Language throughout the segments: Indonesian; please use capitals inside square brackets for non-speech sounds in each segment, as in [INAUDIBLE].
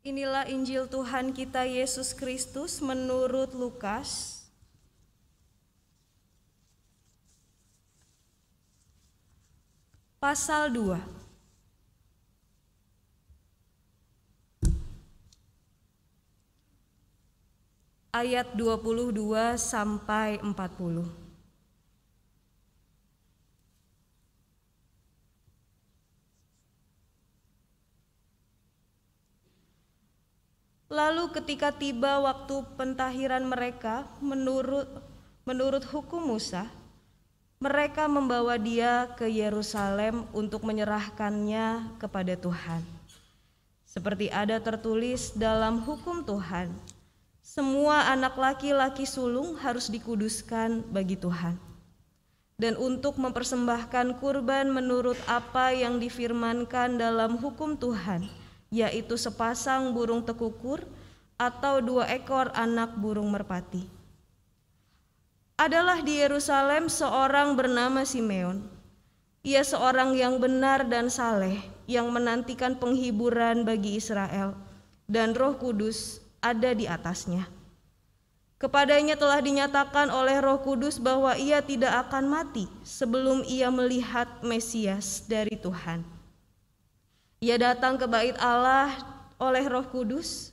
Inilah Injil Tuhan kita Yesus Kristus menurut Lukas. Pasal 2. Ayat 22 sampai 40. Lalu ketika tiba waktu pentahiran mereka menurut menurut hukum Musa, mereka membawa dia ke Yerusalem untuk menyerahkannya kepada Tuhan. Seperti ada tertulis dalam hukum Tuhan, semua anak laki-laki sulung harus dikuduskan bagi Tuhan. Dan untuk mempersembahkan kurban menurut apa yang difirmankan dalam hukum Tuhan, yaitu sepasang burung tekukur atau dua ekor anak burung merpati. Adalah di Yerusalem seorang bernama Simeon. Ia seorang yang benar dan saleh, yang menantikan penghiburan bagi Israel, dan Roh Kudus ada di atasnya. Kepadanya telah dinyatakan oleh Roh Kudus bahwa ia tidak akan mati sebelum ia melihat Mesias dari Tuhan ia datang ke bait Allah oleh Roh Kudus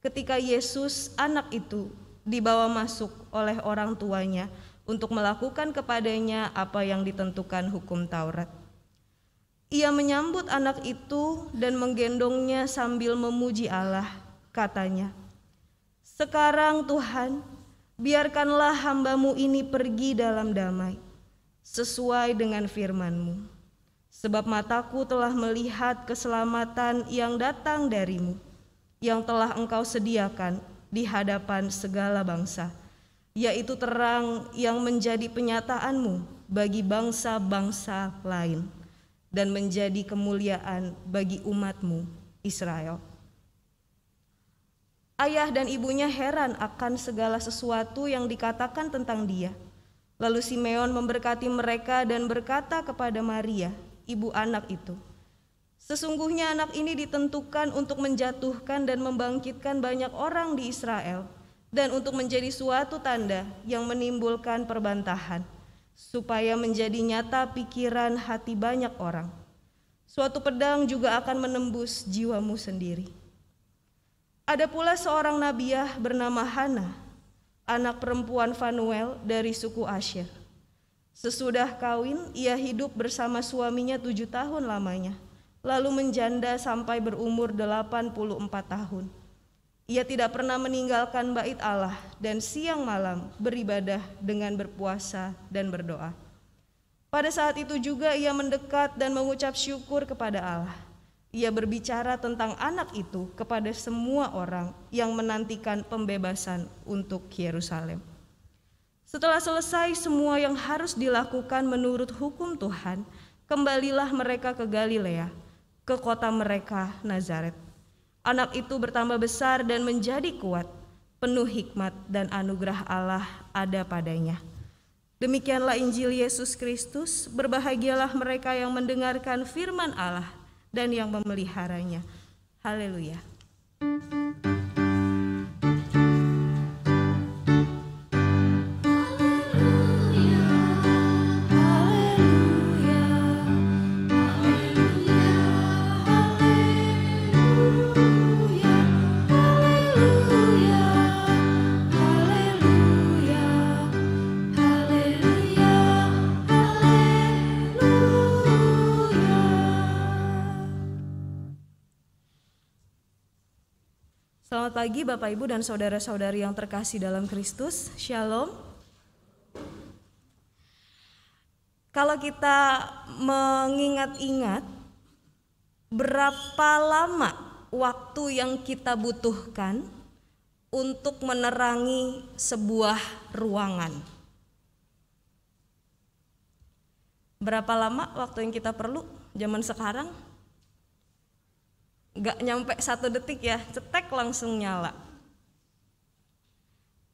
ketika Yesus anak itu dibawa masuk oleh orang tuanya untuk melakukan kepadanya apa yang ditentukan hukum Taurat. Ia menyambut anak itu dan menggendongnya sambil memuji Allah. Katanya, "Sekarang Tuhan, biarkanlah hambamu ini pergi dalam damai, sesuai dengan firman-Mu." Sebab mataku telah melihat keselamatan yang datang darimu, yang telah engkau sediakan di hadapan segala bangsa, yaitu terang yang menjadi penyataanmu bagi bangsa-bangsa lain dan menjadi kemuliaan bagi umatmu Israel. Ayah dan ibunya heran akan segala sesuatu yang dikatakan tentang dia. Lalu Simeon memberkati mereka dan berkata kepada Maria, ibu anak itu. Sesungguhnya anak ini ditentukan untuk menjatuhkan dan membangkitkan banyak orang di Israel dan untuk menjadi suatu tanda yang menimbulkan perbantahan supaya menjadi nyata pikiran hati banyak orang. Suatu pedang juga akan menembus jiwamu sendiri. Ada pula seorang nabiah bernama Hana, anak perempuan Fanuel dari suku Asyir. Sesudah kawin, ia hidup bersama suaminya tujuh tahun lamanya, lalu menjanda sampai berumur delapan puluh empat tahun. Ia tidak pernah meninggalkan bait Allah dan siang malam beribadah dengan berpuasa dan berdoa. Pada saat itu juga ia mendekat dan mengucap syukur kepada Allah. Ia berbicara tentang anak itu kepada semua orang yang menantikan pembebasan untuk Yerusalem. Setelah selesai semua yang harus dilakukan menurut hukum Tuhan, kembalilah mereka ke Galilea, ke kota mereka Nazaret. Anak itu bertambah besar dan menjadi kuat, penuh hikmat dan anugerah Allah ada padanya. Demikianlah Injil Yesus Kristus, berbahagialah mereka yang mendengarkan firman Allah dan yang memeliharanya. Haleluya. thank you pagi Bapak Ibu dan saudara-saudari yang terkasih dalam Kristus. Shalom. Kalau kita mengingat-ingat berapa lama waktu yang kita butuhkan untuk menerangi sebuah ruangan. Berapa lama waktu yang kita perlu zaman sekarang? nggak nyampe satu detik ya cetek langsung nyala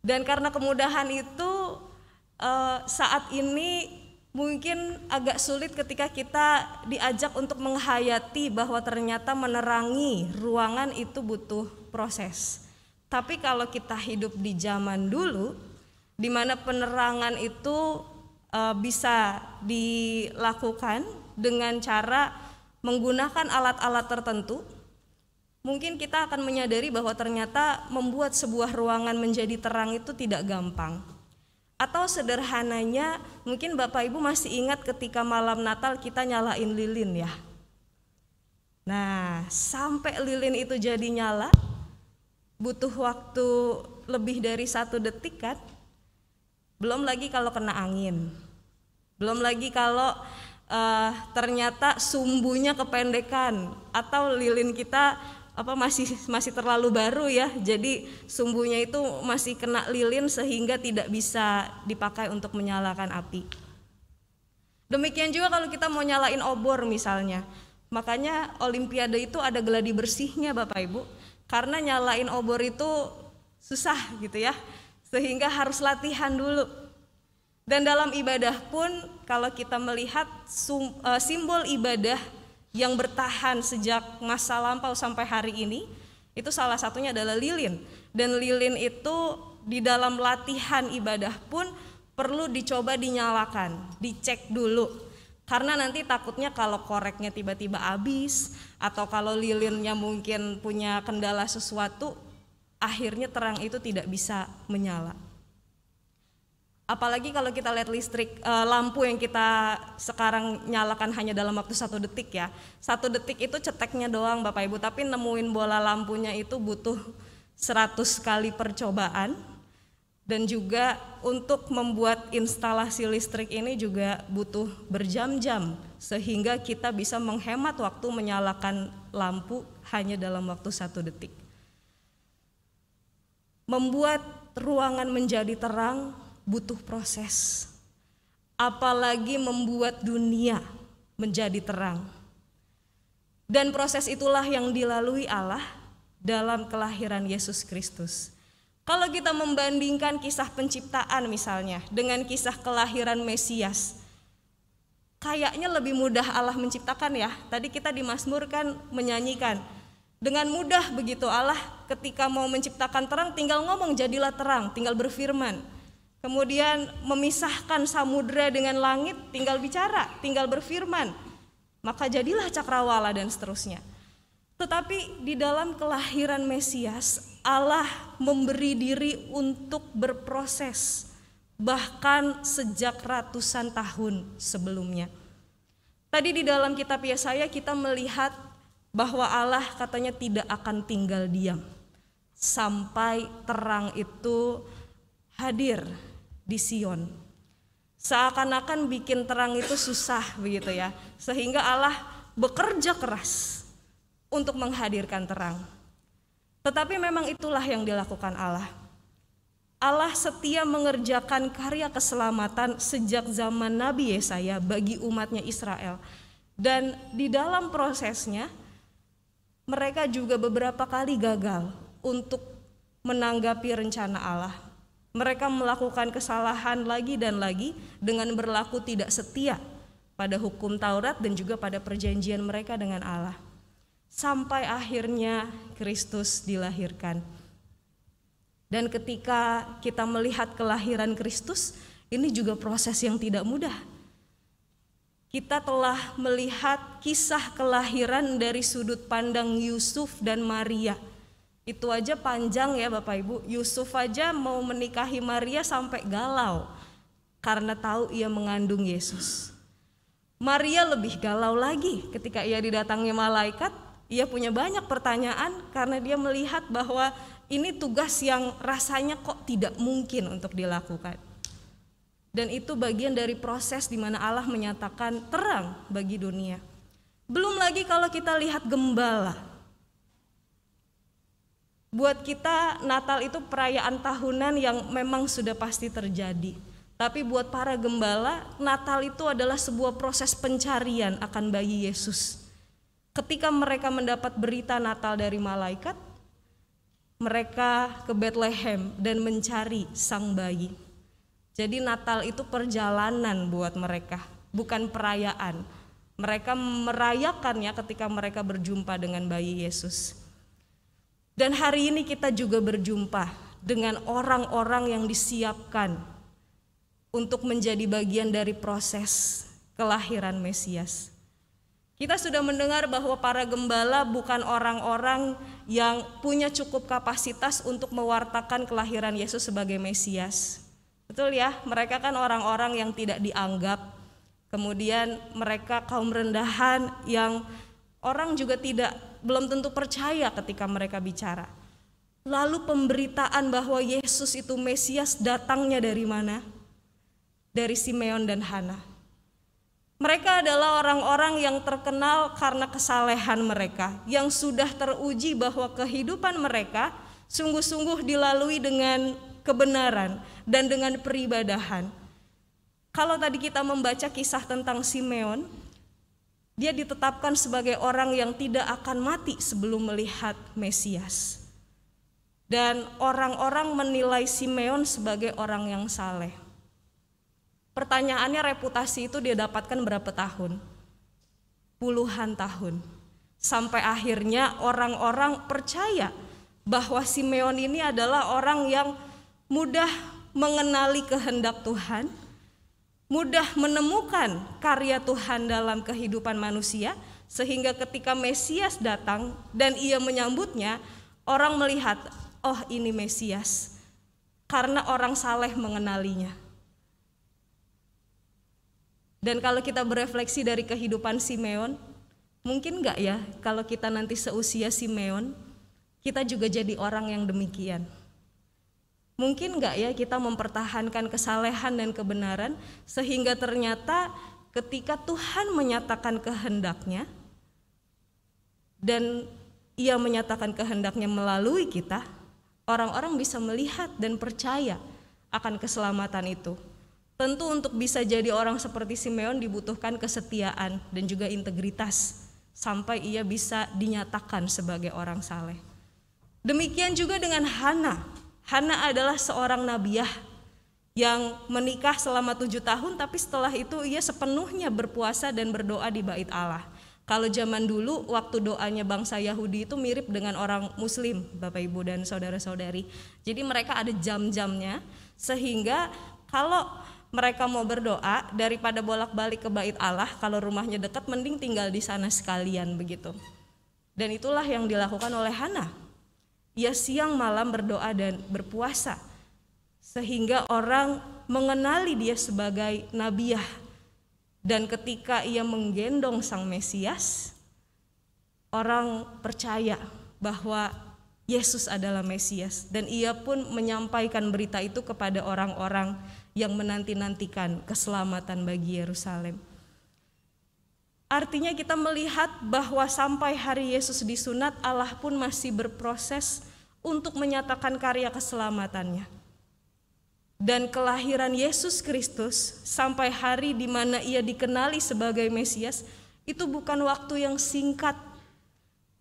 dan karena kemudahan itu eh, saat ini mungkin agak sulit ketika kita diajak untuk menghayati bahwa ternyata menerangi ruangan itu butuh proses tapi kalau kita hidup di zaman dulu di mana penerangan itu eh, bisa dilakukan dengan cara menggunakan alat-alat tertentu mungkin kita akan menyadari bahwa ternyata membuat sebuah ruangan menjadi terang itu tidak gampang. Atau sederhananya, mungkin Bapak Ibu masih ingat ketika malam Natal kita nyalain lilin ya. Nah, sampai lilin itu jadi nyala, butuh waktu lebih dari satu detik kan? Belum lagi kalau kena angin. Belum lagi kalau uh, ternyata sumbunya kependekan atau lilin kita apa masih masih terlalu baru ya. Jadi sumbunya itu masih kena lilin sehingga tidak bisa dipakai untuk menyalakan api. Demikian juga kalau kita mau nyalain obor misalnya. Makanya olimpiade itu ada geladi bersihnya Bapak Ibu. Karena nyalain obor itu susah gitu ya. Sehingga harus latihan dulu. Dan dalam ibadah pun kalau kita melihat eh, simbol ibadah yang bertahan sejak masa lampau sampai hari ini itu salah satunya adalah lilin dan lilin itu di dalam latihan ibadah pun perlu dicoba dinyalakan, dicek dulu. Karena nanti takutnya kalau koreknya tiba-tiba habis atau kalau lilinnya mungkin punya kendala sesuatu, akhirnya terang itu tidak bisa menyala apalagi kalau kita lihat listrik e, lampu yang kita sekarang nyalakan hanya dalam waktu satu detik ya satu detik itu ceteknya doang bapak ibu tapi nemuin bola lampunya itu butuh 100 kali percobaan dan juga untuk membuat instalasi listrik ini juga butuh berjam-jam sehingga kita bisa menghemat waktu menyalakan lampu hanya dalam waktu satu detik membuat ruangan menjadi terang butuh proses. Apalagi membuat dunia menjadi terang. Dan proses itulah yang dilalui Allah dalam kelahiran Yesus Kristus. Kalau kita membandingkan kisah penciptaan misalnya dengan kisah kelahiran Mesias, kayaknya lebih mudah Allah menciptakan ya. Tadi kita di Mazmur kan menyanyikan, dengan mudah begitu Allah ketika mau menciptakan terang tinggal ngomong jadilah terang, tinggal berfirman. Kemudian memisahkan samudera dengan langit, tinggal bicara, tinggal berfirman. Maka jadilah cakrawala dan seterusnya. Tetapi di dalam kelahiran Mesias, Allah memberi diri untuk berproses bahkan sejak ratusan tahun sebelumnya. Tadi di dalam kitab Yesaya kita melihat bahwa Allah katanya tidak akan tinggal diam sampai terang itu hadir di Sion. Seakan-akan bikin terang itu susah begitu ya. Sehingga Allah bekerja keras untuk menghadirkan terang. Tetapi memang itulah yang dilakukan Allah. Allah setia mengerjakan karya keselamatan sejak zaman Nabi Yesaya bagi umatnya Israel. Dan di dalam prosesnya mereka juga beberapa kali gagal untuk menanggapi rencana Allah. Mereka melakukan kesalahan lagi dan lagi dengan berlaku tidak setia pada hukum Taurat dan juga pada perjanjian mereka dengan Allah. Sampai akhirnya Kristus dilahirkan. Dan ketika kita melihat kelahiran Kristus, ini juga proses yang tidak mudah. Kita telah melihat kisah kelahiran dari sudut pandang Yusuf dan Maria itu aja panjang ya Bapak Ibu. Yusuf aja mau menikahi Maria sampai galau karena tahu ia mengandung Yesus. Maria lebih galau lagi ketika ia didatangi malaikat. Ia punya banyak pertanyaan karena dia melihat bahwa ini tugas yang rasanya kok tidak mungkin untuk dilakukan. Dan itu bagian dari proses di mana Allah menyatakan terang bagi dunia. Belum lagi kalau kita lihat gembala Buat kita Natal itu perayaan tahunan yang memang sudah pasti terjadi. Tapi buat para gembala, Natal itu adalah sebuah proses pencarian akan bayi Yesus. Ketika mereka mendapat berita Natal dari malaikat, mereka ke Bethlehem dan mencari sang bayi. Jadi Natal itu perjalanan buat mereka, bukan perayaan. Mereka merayakannya ketika mereka berjumpa dengan bayi Yesus. Dan hari ini kita juga berjumpa dengan orang-orang yang disiapkan untuk menjadi bagian dari proses kelahiran Mesias. Kita sudah mendengar bahwa para gembala bukan orang-orang yang punya cukup kapasitas untuk mewartakan kelahiran Yesus sebagai Mesias. Betul ya, mereka kan orang-orang yang tidak dianggap. Kemudian mereka kaum rendahan yang Orang juga tidak belum tentu percaya ketika mereka bicara. Lalu pemberitaan bahwa Yesus itu Mesias datangnya dari mana? Dari Simeon dan Hana. Mereka adalah orang-orang yang terkenal karena kesalehan mereka, yang sudah teruji bahwa kehidupan mereka sungguh-sungguh dilalui dengan kebenaran dan dengan peribadahan. Kalau tadi kita membaca kisah tentang Simeon, dia ditetapkan sebagai orang yang tidak akan mati sebelum melihat Mesias. Dan orang-orang menilai Simeon sebagai orang yang saleh. Pertanyaannya reputasi itu dia dapatkan berapa tahun? Puluhan tahun. Sampai akhirnya orang-orang percaya bahwa Simeon ini adalah orang yang mudah mengenali kehendak Tuhan, mudah menemukan karya Tuhan dalam kehidupan manusia, sehingga ketika Mesias datang dan ia menyambutnya, orang melihat, "Oh, ini Mesias," karena orang saleh mengenalinya. Dan kalau kita berefleksi dari kehidupan Simeon, mungkin nggak ya kalau kita nanti seusia Simeon, kita juga jadi orang yang demikian mungkin nggak ya kita mempertahankan kesalehan dan kebenaran sehingga ternyata ketika Tuhan menyatakan kehendaknya dan ia menyatakan kehendaknya melalui kita orang-orang bisa melihat dan percaya akan keselamatan itu tentu untuk bisa jadi orang seperti Simeon dibutuhkan kesetiaan dan juga integritas sampai ia bisa dinyatakan sebagai orang saleh demikian juga dengan Hana Hana adalah seorang nabiah yang menikah selama tujuh tahun tapi setelah itu ia sepenuhnya berpuasa dan berdoa di bait Allah. Kalau zaman dulu waktu doanya bangsa Yahudi itu mirip dengan orang muslim Bapak Ibu dan saudara-saudari. Jadi mereka ada jam-jamnya sehingga kalau mereka mau berdoa daripada bolak-balik ke bait Allah kalau rumahnya dekat mending tinggal di sana sekalian begitu. Dan itulah yang dilakukan oleh Hana ia siang malam berdoa dan berpuasa sehingga orang mengenali dia sebagai nabiah dan ketika ia menggendong sang Mesias orang percaya bahwa Yesus adalah Mesias dan ia pun menyampaikan berita itu kepada orang-orang yang menanti-nantikan keselamatan bagi Yerusalem. Artinya kita melihat bahwa sampai hari Yesus disunat Allah pun masih berproses untuk menyatakan karya keselamatannya. Dan kelahiran Yesus Kristus sampai hari di mana ia dikenali sebagai Mesias itu bukan waktu yang singkat.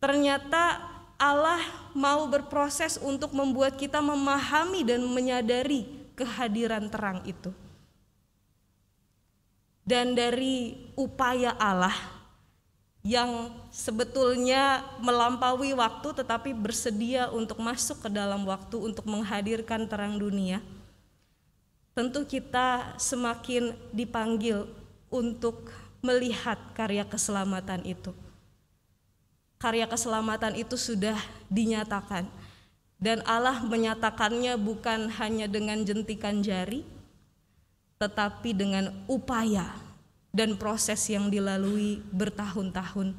Ternyata Allah mau berproses untuk membuat kita memahami dan menyadari kehadiran terang itu. Dan dari upaya Allah yang sebetulnya melampaui waktu tetapi bersedia untuk masuk ke dalam waktu untuk menghadirkan terang dunia, tentu kita semakin dipanggil untuk melihat karya keselamatan itu. Karya keselamatan itu sudah dinyatakan dan Allah menyatakannya bukan hanya dengan jentikan jari tetapi dengan upaya dan proses yang dilalui bertahun-tahun.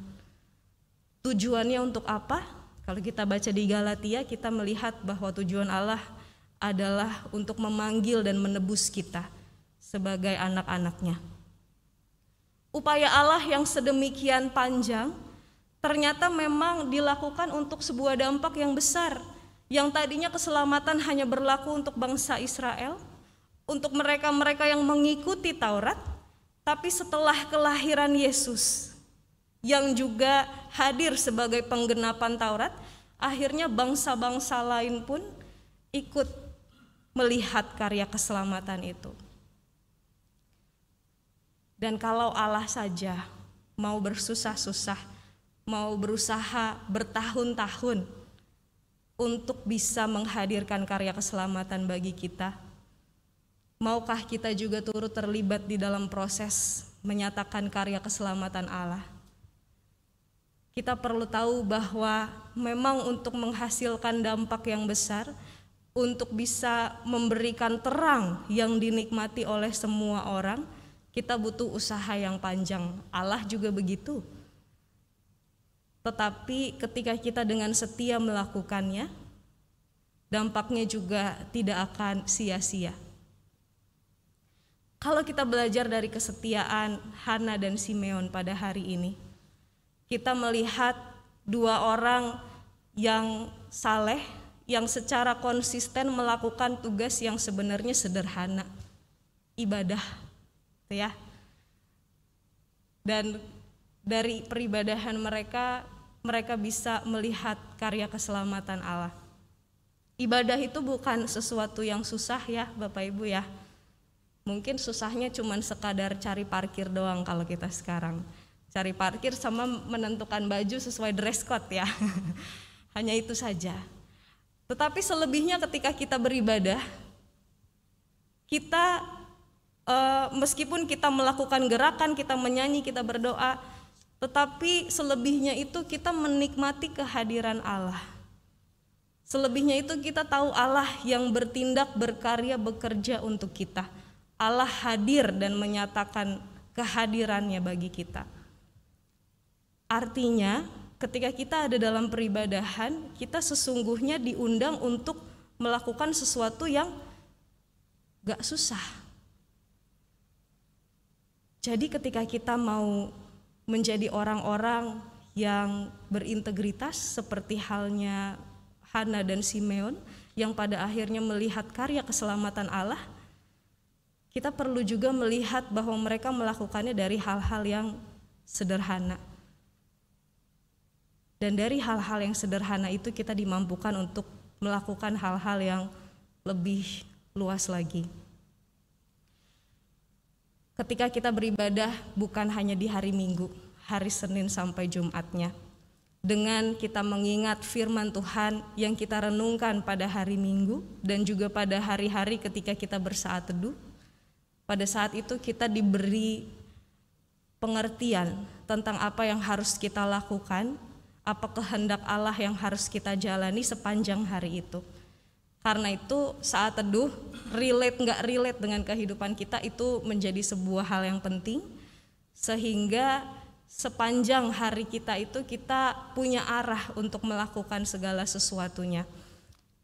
Tujuannya untuk apa? Kalau kita baca di Galatia, kita melihat bahwa tujuan Allah adalah untuk memanggil dan menebus kita sebagai anak-anaknya. Upaya Allah yang sedemikian panjang ternyata memang dilakukan untuk sebuah dampak yang besar, yang tadinya keselamatan hanya berlaku untuk bangsa Israel, untuk mereka-mereka yang mengikuti Taurat, tapi setelah kelahiran Yesus yang juga hadir sebagai penggenapan Taurat, akhirnya bangsa-bangsa lain pun ikut melihat karya keselamatan itu. Dan kalau Allah saja mau bersusah-susah, mau berusaha bertahun-tahun untuk bisa menghadirkan karya keselamatan bagi kita, maukah kita juga turut terlibat di dalam proses menyatakan karya keselamatan Allah? Kita perlu tahu bahwa memang untuk menghasilkan dampak yang besar, untuk bisa memberikan terang yang dinikmati oleh semua orang, kita butuh usaha yang panjang. Allah juga begitu. Tetapi ketika kita dengan setia melakukannya, dampaknya juga tidak akan sia-sia. Kalau kita belajar dari kesetiaan Hana dan Simeon pada hari ini, kita melihat dua orang yang saleh yang secara konsisten melakukan tugas yang sebenarnya sederhana, ibadah, gitu ya. Dan dari peribadahan mereka, mereka bisa melihat karya keselamatan Allah. Ibadah itu bukan sesuatu yang susah ya, Bapak Ibu ya mungkin susahnya cuma sekadar cari parkir doang kalau kita sekarang cari parkir sama menentukan baju sesuai dress code ya [LAUGHS] hanya itu saja tetapi selebihnya ketika kita beribadah kita eh, meskipun kita melakukan gerakan kita menyanyi kita berdoa tetapi selebihnya itu kita menikmati kehadiran Allah selebihnya itu kita tahu Allah yang bertindak berkarya bekerja untuk kita Allah hadir dan menyatakan kehadirannya bagi kita. Artinya, ketika kita ada dalam peribadahan, kita sesungguhnya diundang untuk melakukan sesuatu yang gak susah. Jadi ketika kita mau menjadi orang-orang yang berintegritas seperti halnya Hana dan Simeon yang pada akhirnya melihat karya keselamatan Allah, kita perlu juga melihat bahwa mereka melakukannya dari hal-hal yang sederhana. Dan dari hal-hal yang sederhana itu kita dimampukan untuk melakukan hal-hal yang lebih luas lagi. Ketika kita beribadah bukan hanya di hari Minggu, hari Senin sampai Jumatnya. Dengan kita mengingat firman Tuhan yang kita renungkan pada hari Minggu dan juga pada hari-hari ketika kita bersaat teduh, pada saat itu kita diberi pengertian tentang apa yang harus kita lakukan, apa kehendak Allah yang harus kita jalani sepanjang hari itu. Karena itu saat teduh relate nggak relate dengan kehidupan kita itu menjadi sebuah hal yang penting sehingga sepanjang hari kita itu kita punya arah untuk melakukan segala sesuatunya.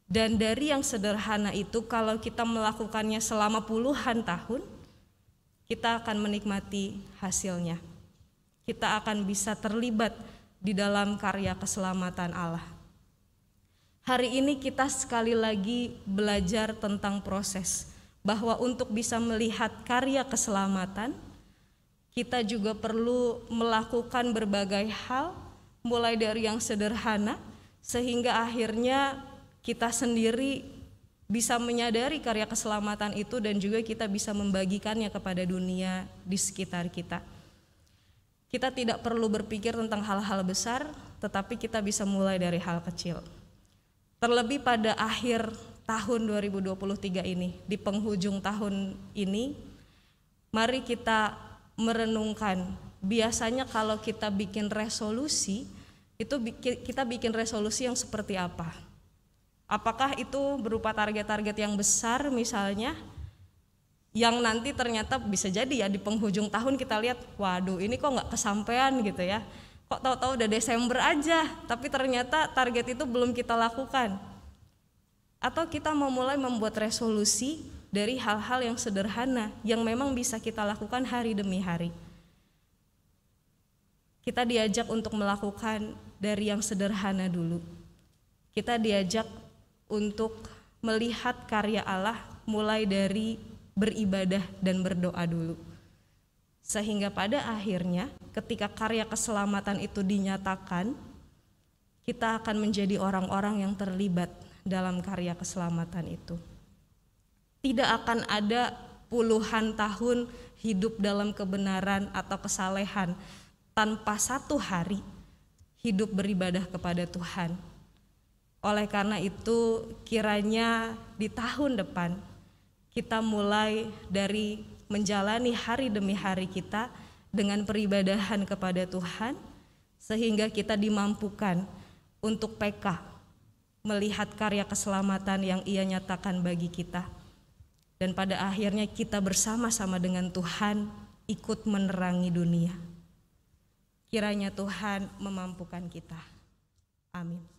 Dan dari yang sederhana itu kalau kita melakukannya selama puluhan tahun kita akan menikmati hasilnya. Kita akan bisa terlibat di dalam karya keselamatan Allah. Hari ini kita sekali lagi belajar tentang proses bahwa untuk bisa melihat karya keselamatan kita juga perlu melakukan berbagai hal mulai dari yang sederhana sehingga akhirnya kita sendiri bisa menyadari karya keselamatan itu dan juga kita bisa membagikannya kepada dunia di sekitar kita. Kita tidak perlu berpikir tentang hal-hal besar, tetapi kita bisa mulai dari hal kecil. Terlebih pada akhir tahun 2023 ini, di penghujung tahun ini, mari kita merenungkan. Biasanya kalau kita bikin resolusi, itu kita bikin resolusi yang seperti apa? Apakah itu berupa target-target yang besar misalnya yang nanti ternyata bisa jadi ya di penghujung tahun kita lihat waduh ini kok nggak kesampaian gitu ya kok tahu-tahu udah Desember aja tapi ternyata target itu belum kita lakukan atau kita mau mulai membuat resolusi dari hal-hal yang sederhana yang memang bisa kita lakukan hari demi hari kita diajak untuk melakukan dari yang sederhana dulu kita diajak untuk melihat karya Allah mulai dari beribadah dan berdoa dulu. Sehingga pada akhirnya ketika karya keselamatan itu dinyatakan, kita akan menjadi orang-orang yang terlibat dalam karya keselamatan itu. Tidak akan ada puluhan tahun hidup dalam kebenaran atau kesalehan tanpa satu hari hidup beribadah kepada Tuhan oleh karena itu, kiranya di tahun depan kita mulai dari menjalani hari demi hari kita dengan peribadahan kepada Tuhan, sehingga kita dimampukan untuk PK, melihat karya keselamatan yang Ia nyatakan bagi kita, dan pada akhirnya kita bersama-sama dengan Tuhan ikut menerangi dunia. Kiranya Tuhan memampukan kita. Amin.